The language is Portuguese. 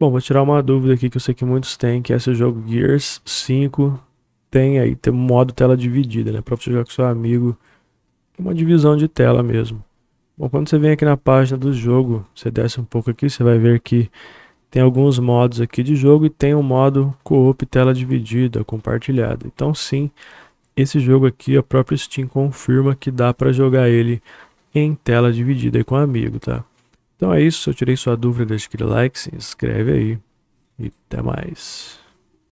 Bom, vou tirar uma dúvida aqui que eu sei que muitos têm, que é se o jogo Gears 5 tem aí, tem um modo tela dividida, né? Pra você jogar com seu amigo, é uma divisão de tela mesmo. Bom, quando você vem aqui na página do jogo, você desce um pouco aqui, você vai ver que tem alguns modos aqui de jogo e tem o um modo coop tela dividida, compartilhada. Então sim, esse jogo aqui, a própria Steam confirma que dá para jogar ele em tela dividida e com amigo, tá? Então é isso, eu tirei sua dúvida, deixa aquele like, se inscreve aí e até mais.